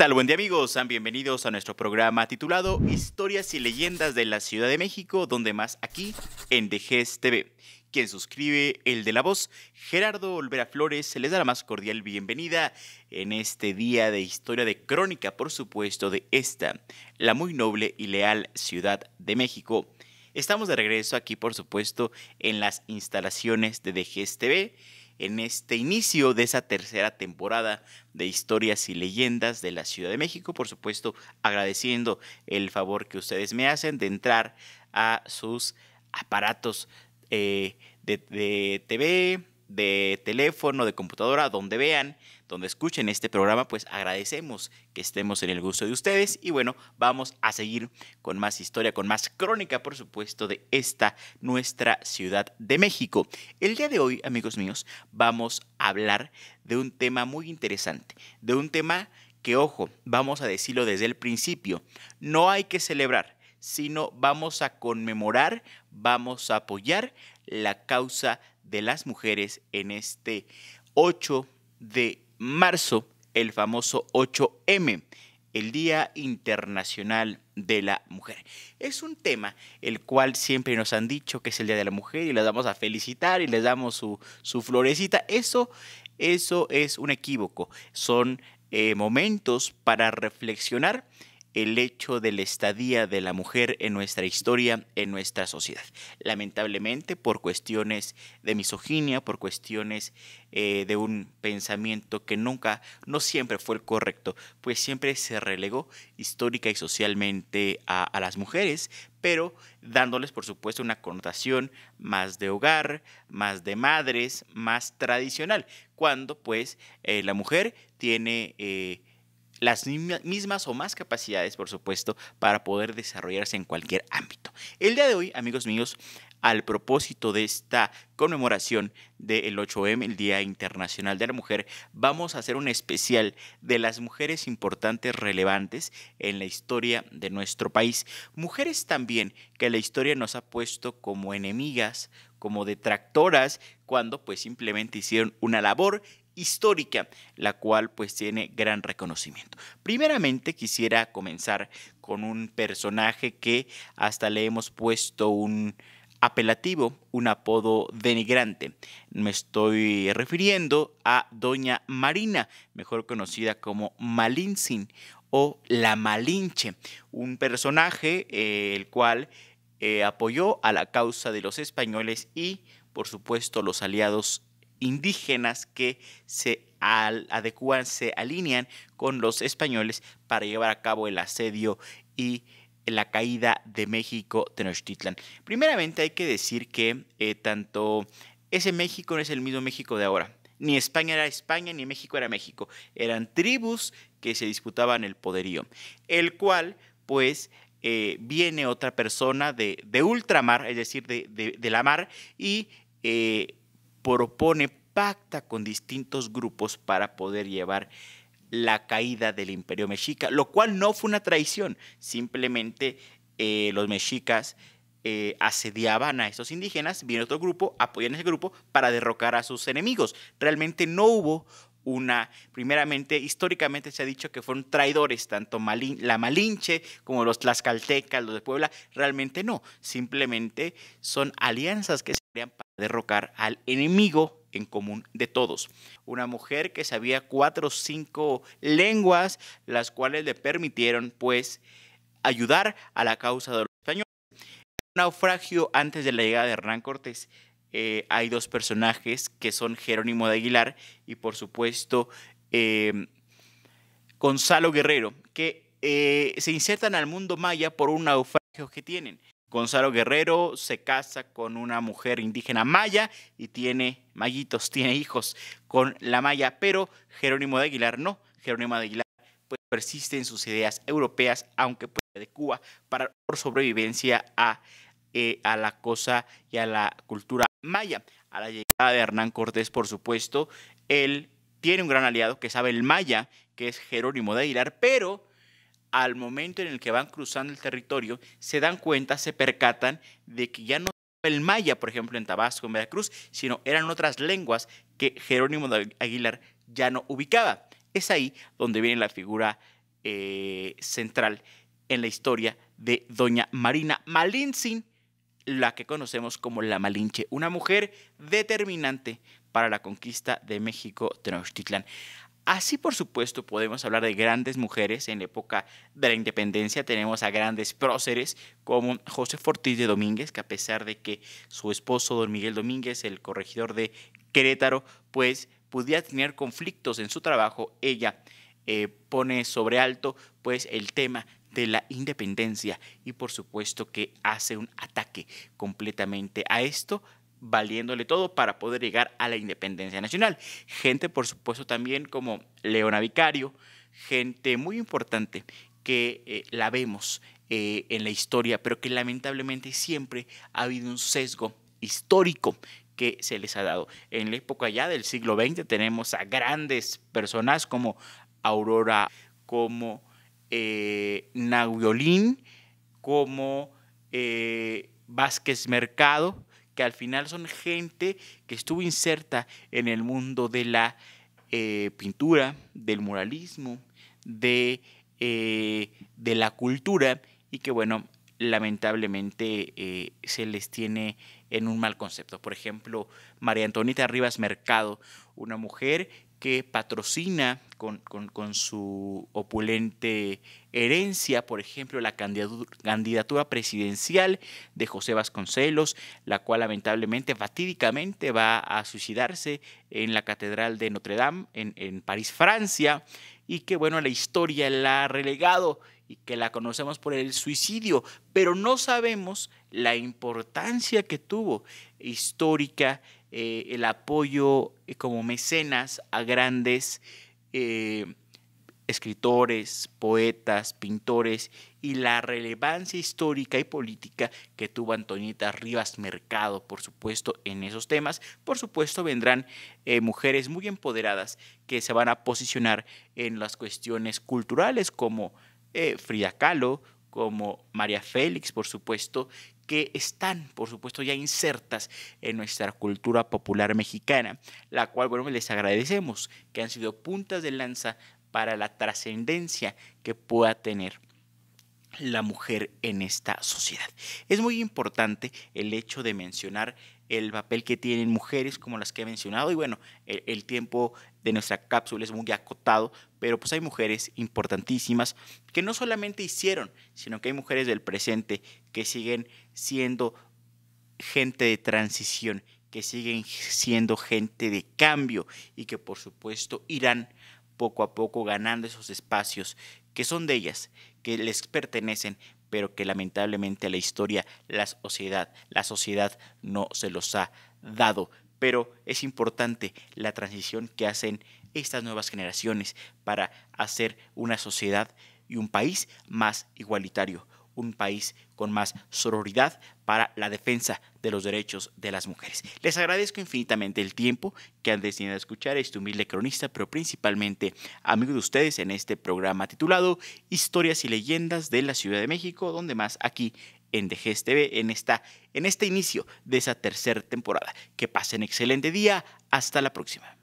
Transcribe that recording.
tal? Buen día amigos, sean bienvenidos a nuestro programa titulado Historias y leyendas de la Ciudad de México, donde más aquí en DGS TV. Quien suscribe, el de la voz, Gerardo Olvera Flores, se les da la más cordial bienvenida en este día de historia de crónica, por supuesto, de esta, la muy noble y leal Ciudad de México. Estamos de regreso aquí, por supuesto, en las instalaciones de DGS TV en este inicio de esa tercera temporada de historias y leyendas de la Ciudad de México. Por supuesto, agradeciendo el favor que ustedes me hacen de entrar a sus aparatos eh, de TV, de teléfono, de computadora, donde vean, donde escuchen este programa, pues agradecemos que estemos en el gusto de ustedes y bueno, vamos a seguir con más historia, con más crónica, por supuesto, de esta nuestra ciudad de México. El día de hoy, amigos míos, vamos a hablar de un tema muy interesante, de un tema que, ojo, vamos a decirlo desde el principio, no hay que celebrar, sino vamos a conmemorar, vamos a apoyar, la causa de las mujeres en este 8 de marzo, el famoso 8M, el Día Internacional de la Mujer. Es un tema el cual siempre nos han dicho que es el Día de la Mujer y les vamos a felicitar y les damos su, su florecita. Eso, eso es un equívoco. Son eh, momentos para reflexionar el hecho de la estadía de la mujer en nuestra historia, en nuestra sociedad. Lamentablemente, por cuestiones de misoginia, por cuestiones eh, de un pensamiento que nunca, no siempre fue el correcto, pues siempre se relegó histórica y socialmente a, las mujeres, pero dándoles, por supuesto, una connotación más de hogar, más de madres, más tradicional, cuando pues eh, la mujer tiene... Eh, las mismas o más capacidades, por supuesto, para poder desarrollarse en cualquier ámbito. El día de hoy, amigos míos, al propósito de esta conmemoración del 8M, el Día Internacional de la Mujer, vamos a hacer un especial de las mujeres importantes relevantes en la historia de nuestro país. Mujeres también que la historia nos ha puesto como enemigas, como detractoras, cuando pues simplemente hicieron una labor histórica, la cual pues tiene gran reconocimiento. Primeramente quisiera comenzar con un personaje que hasta le hemos puesto un apelativo, un apodo denigrante. Me estoy refiriendo a Doña Marina, mejor conocida como Malinsin o La Malinche, un personaje eh, el cual eh, apoyó a la causa de los españoles y, por supuesto, los aliados indígenas que se adecuan, se alinean con los españoles para llevar a cabo el asedio y la caída de México Tenochtitlan. Primeramente hay que decir que eh, tanto ese México no es el mismo México de ahora. Ni España era España, ni México era México. Eran tribus que se disputaban el poderío, el cual pues eh, viene otra persona de, ultramar, es decir, de, la mar, y eh, propone, pacta con distintos grupos para poder llevar la caída del imperio mexica, lo cual no fue una traición, simplemente eh, los mexicas eh, asediaban a esos indígenas, viene otro grupo, apoyan a ese grupo para derrocar a sus enemigos. Realmente no hubo una, primeramente, históricamente se ha dicho que fueron traidores, tanto la Malinche como los Tlaxcaltecas, los de Puebla, realmente no, simplemente son alianzas que se crean para derrocar al enemigo en común de todos. Una mujer que sabía cuatro o cinco lenguas, las cuales le permitieron pues ayudar a la causa de los españoles. En Un naufragio antes de la llegada de Hernán Cortés. Eh, hay dos personajes que son Jerónimo de Aguilar y por supuesto eh, Gonzalo Guerrero, que eh, se insertan al mundo maya por un naufragio que tienen. Gonzalo Guerrero se casa con una mujer indígena maya y tiene mayitos, tiene hijos con la maya, pero Jerónimo de Aguilar no. Jerónimo de Aguilar pues, persiste en sus ideas europeas, aunque pues, de Cuba, para, por sobrevivencia a, eh, a la cosa y a la cultura maya. A la llegada de Hernán Cortés, por supuesto, él tiene un gran aliado que sabe el maya, que es Jerónimo de Aguilar, pero al momento en el que van cruzando el territorio, se dan cuenta, se percatan de que ya no el maya, por ejemplo, en Tabasco, en Veracruz, sino eran otras lenguas que Jerónimo de Aguilar ya no ubicaba. Es ahí donde viene la figura eh, central en la historia de doña Marina Malintzin, la que conocemos como la Malinche, una mujer determinante para la conquista de México Tenochtitlán. Así, por supuesto, podemos hablar de grandes mujeres. En la época de la independencia tenemos a grandes próceres como José Fortís de Domínguez, que a pesar de que su esposo Don Miguel Domínguez, el corregidor de Querétaro, pues podía tener conflictos en su trabajo, ella eh, pone sobre alto pues el tema de la independencia y por supuesto que hace un ataque completamente a esto, valiéndole todo para poder llegar a la independencia nacional. Gente, por supuesto, también como Leona Vicario, gente muy importante que eh, la vemos eh, en la historia, pero que lamentablemente siempre ha habido un sesgo histórico que se les ha dado. En la época ya del siglo XX tenemos a grandes personas como Aurora, como eh, como eh, Vázquez Mercado, que al final son gente que estuvo inserta en el mundo de la eh, pintura, del muralismo, de, eh, de, la cultura y que bueno, lamentablemente eh, se les tiene en un mal concepto. Por ejemplo, María Antonita Rivas Mercado, una mujer que patrocina con, su opulente herencia, por ejemplo, la candidatura presidencial de José Vasconcelos, la cual lamentablemente, fatídicamente, va a suicidarse en la Catedral de Notre Dame, en, en París, Francia, y que, bueno, la historia la ha relegado y que la conocemos por el suicidio, pero no sabemos la importancia que tuvo histórica eh, el apoyo eh, como mecenas a grandes eh, escritores, poetas, pintores y la relevancia histórica y política que tuvo Antonita Rivas Mercado, por supuesto, en esos temas. Por supuesto, vendrán mujeres muy empoderadas que se van a posicionar en las cuestiones culturales como Frida Kahlo, como María Félix, por supuesto, que están, por supuesto, ya insertas en nuestra cultura popular mexicana, la cual, bueno, les agradecemos que han sido puntas de lanza para la trascendencia que pueda tener la mujer en esta sociedad. Es muy importante el hecho de mencionar el papel que tienen mujeres como las que he mencionado y bueno, el, el tiempo de nuestra cápsula es muy acotado, pero pues hay mujeres importantísimas que no solamente hicieron, sino que hay mujeres del presente que siguen siendo gente de transición, que siguen siendo gente de cambio y que por supuesto irán poco a poco ganando esos espacios que son de ellas, que les pertenecen, pero que lamentablemente a la historia, la sociedad, la sociedad no se los ha dado pero es importante la transición que hacen estas nuevas generaciones para hacer una sociedad y un país más igualitario, un país con más sororidad para la defensa de los derechos de las mujeres. Les agradezco infinitamente el tiempo que han destinado a escuchar a este humilde cronista, pero principalmente amigo de ustedes en este programa titulado Historias y Leyendas de la Ciudad de México, donde más aquí en DGS en, esta, en este inicio de esa tercera temporada. Que pasen excelente día. Hasta la próxima.